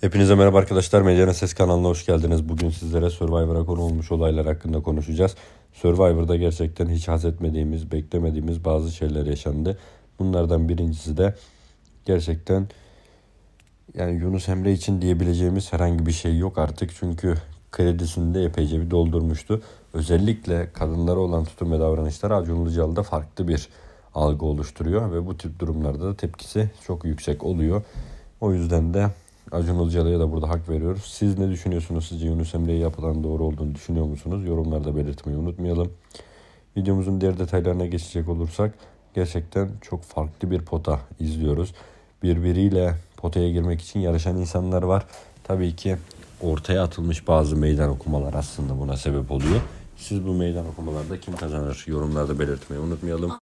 Hepinize merhaba arkadaşlar. Medyana Ses kanalına hoş geldiniz. Bugün sizlere Survivor'a konu olmuş olaylar hakkında konuşacağız. Survivor'da gerçekten hiç haz etmediğimiz, beklemediğimiz bazı şeyler yaşandı. Bunlardan birincisi de gerçekten yani Yunus Emre için diyebileceğimiz herhangi bir şey yok artık. Çünkü kredisini de epeyce bir doldurmuştu. Özellikle kadınlara olan tutum ve davranışlar Acun Ilıcalı'da farklı bir algı oluşturuyor ve bu tip durumlarda da tepkisi çok yüksek oluyor. O yüzden de Acun Ilıcalı'ya da burada hak veriyoruz. Siz ne düşünüyorsunuz? Sizce Yunus Emre'ye yapılan doğru olduğunu düşünüyor musunuz? Yorumlarda belirtmeyi unutmayalım. Videomuzun diğer detaylarına geçecek olursak gerçekten çok farklı bir pota izliyoruz. Birbiriyle potaya girmek için yarışan insanlar var. Tabii ki ortaya atılmış bazı meydan okumalar aslında buna sebep oluyor. Siz bu meydan okumalarda kim kazanır yorumlarda belirtmeyi unutmayalım.